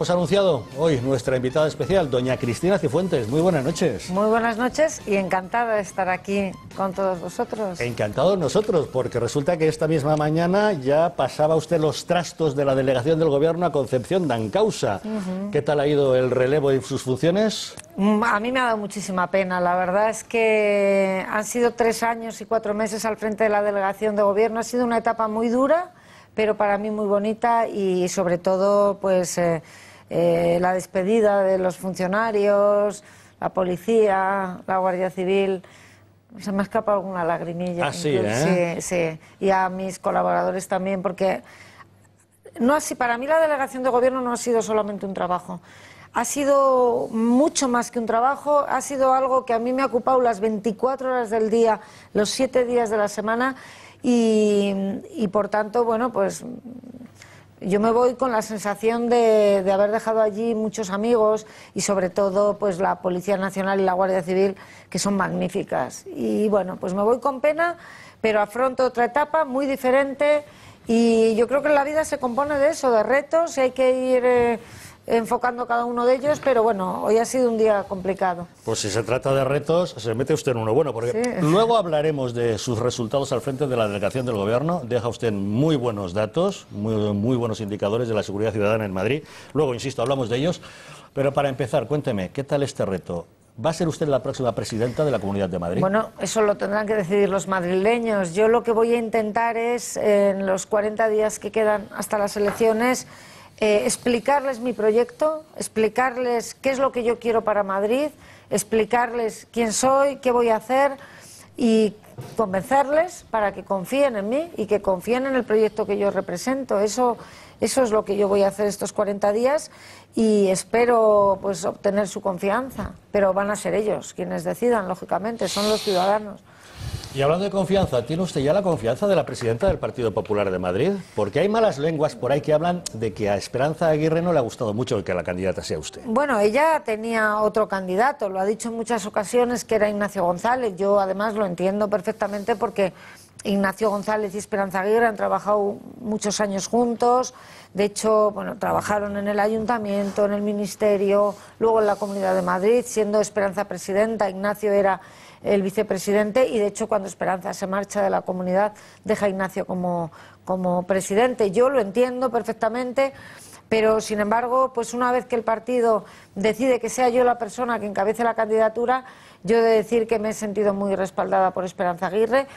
...hemos pues anunciado hoy nuestra invitada especial, doña Cristina Cifuentes. Muy buenas noches. Muy buenas noches y encantada de estar aquí con todos vosotros. Encantados nosotros, porque resulta que esta misma mañana ya pasaba usted los trastos de la delegación del gobierno a Concepción Dancausa. Causa. ¿Qué tal ha ido el relevo y sus funciones? Mm, a mí me ha dado muchísima pena. La verdad es que han sido tres años y cuatro meses al frente de la delegación de gobierno. Ha sido una etapa muy dura, pero para mí muy bonita y sobre todo, pues... Eh, eh, la despedida de los funcionarios, la policía, la Guardia Civil. Se me ha escapado una lagrimilla. Ah, ¿eh? sí, sí, Y a mis colaboradores también, porque no así, para mí la delegación de gobierno no ha sido solamente un trabajo. Ha sido mucho más que un trabajo, ha sido algo que a mí me ha ocupado las 24 horas del día, los 7 días de la semana y, y por tanto, bueno, pues yo me voy con la sensación de, de, haber dejado allí muchos amigos y sobre todo pues la Policía Nacional y la Guardia Civil que son magníficas. Y bueno, pues me voy con pena, pero afronto otra etapa muy diferente y yo creo que la vida se compone de eso, de retos y hay que ir eh, enfocando cada uno de ellos, pero bueno, hoy ha sido un día complicado. Pues si se trata de retos, se mete usted en uno bueno, porque luego hablaremos de sus resultados al frente de la delegación del gobierno. Deja usted muy buenos datos, muy, muy buenos indicadores de la seguridad ciudadana en Madrid. Luego, insisto, hablamos de ellos. Pero para empezar, cuénteme, ¿qué tal este reto? ¿Va a ser usted la próxima presidenta de la Comunidad de Madrid? Bueno, eso lo tendrán que decidir los madrileños. Yo lo que voy a intentar es, en los 40 días que quedan hasta las elecciones, eh, explicarles mi proyecto, explicarles qué es lo que yo quiero para Madrid, explicarles quién soy, qué voy a hacer y convencerles para que confíen en mí y que confíen en el proyecto que yo represento. Eso, eso es lo que yo voy a hacer estos 40 días y espero pues obtener su confianza, pero van a ser ellos quienes decidan, lógicamente, son los ciudadanos. Y hablando de confianza, ¿tiene usted ya la confianza de la presidenta del Partido Popular de Madrid? Porque hay malas lenguas por ahí que hablan de que a Esperanza Aguirre no le ha gustado mucho que la candidata sea usted. Bueno, ella tenía otro candidato, lo ha dicho en muchas ocasiones que era Ignacio González. Yo además lo entiendo perfectamente porque Ignacio González y Esperanza Aguirre han trabajado muchos años juntos. De hecho, bueno, trabajaron en el ayuntamiento, en el ministerio, luego en la Comunidad de Madrid, siendo Esperanza presidenta, Ignacio era el vicepresidente y de hecho cuando Esperanza se marcha de la comunidad deja a Ignacio como, como presidente. Yo lo entiendo perfectamente pero sin embargo, pues una vez que el partido decide que sea yo la persona que encabece la candidatura, yo he de decir que me he sentido muy respaldada por Esperanza Aguirre.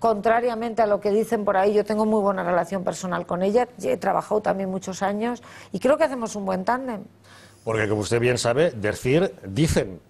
Contrariamente a lo que dicen por ahí, yo tengo muy buena relación personal con ella, he trabajado también muchos años y creo que hacemos un buen tándem. Porque como usted bien sabe, decir, dicen,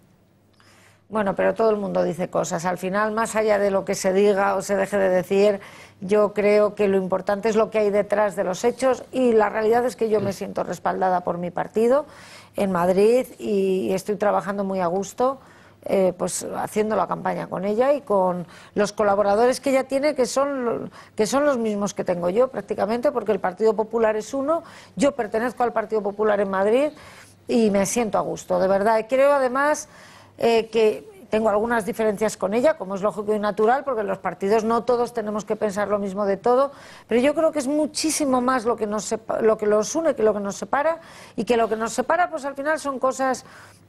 bueno, pero todo el mundo dice cosas. Al final, más allá de lo que se diga o se deje de decir, yo creo que lo importante es lo que hay detrás de los hechos y la realidad es que yo me siento respaldada por mi partido en Madrid y estoy trabajando muy a gusto. Eh, pues haciendo la campaña con ella y con los colaboradores que ella tiene, que son, que son los mismos que tengo yo prácticamente, porque el Partido Popular es uno, yo pertenezco al Partido Popular en Madrid y me siento a gusto, de verdad. Creo además eh, que tengo algunas diferencias con ella, como es lógico y natural, porque en los partidos no todos tenemos que pensar lo mismo de todo, pero yo creo que es muchísimo más lo que nos, lo que los une que lo que nos separa, y que lo que nos separa, pues al final son cosas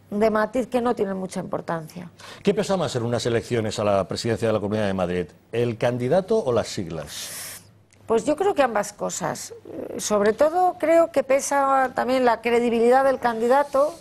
de matiz que no tienen mucha importancia. ¿Qué pesa más en unas elecciones a la presidencia de la Comunidad de Madrid? ¿El candidato o las siglas? Pues yo creo que ambas cosas. Eh, sobre todo creo que pesa también la credibilidad del candidato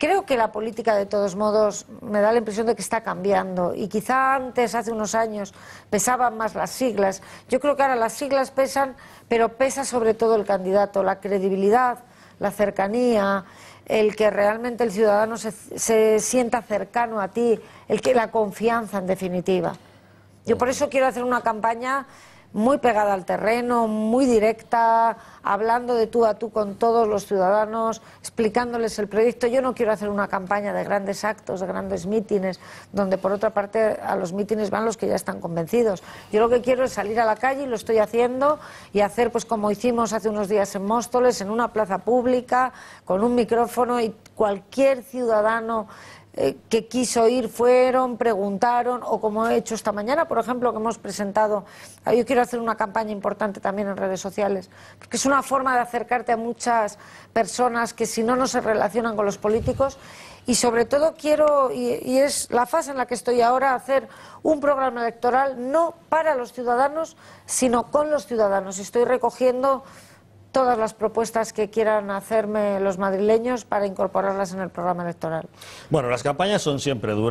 Creo que la política, de todos modos, me da la impresión de que está cambiando. Y quizá antes, hace unos años, pesaban más las siglas. Yo creo que ahora las siglas pesan, pero pesa sobre todo el candidato, la credibilidad, la cercanía, el que realmente el ciudadano se, sienta cercano a ti, el que la confianza, en definitiva. Yo por eso quiero hacer una campaña muy pegada al terreno, muy directa, hablando de tú a tú con todos los ciudadanos, explicándoles el proyecto. Yo no quiero hacer una campaña de grandes actos, de grandes mítines, donde por otra parte a los mítines van los que ya están convencidos. Yo lo que quiero es salir a la calle y lo estoy haciendo y hacer pues como hicimos hace unos días en Móstoles, en una plaza pública, con un micrófono y cualquier ciudadano eh, que quiso ir fueron, preguntaron, o como he hecho esta mañana, por ejemplo, que hemos presentado, ah, yo quiero hacer una campaña importante también en redes sociales, porque es una forma de acercarte a muchas personas que si no, no se relacionan con los políticos. Y sobre todo quiero, y es la fase en la que estoy ahora, hacer un programa electoral no para los ciudadanos, sino con los ciudadanos. Estoy recogiendo todas las propuestas que quieran hacerme los madrileños para incorporarlas en el programa electoral. Bueno, las campañas son siempre duras.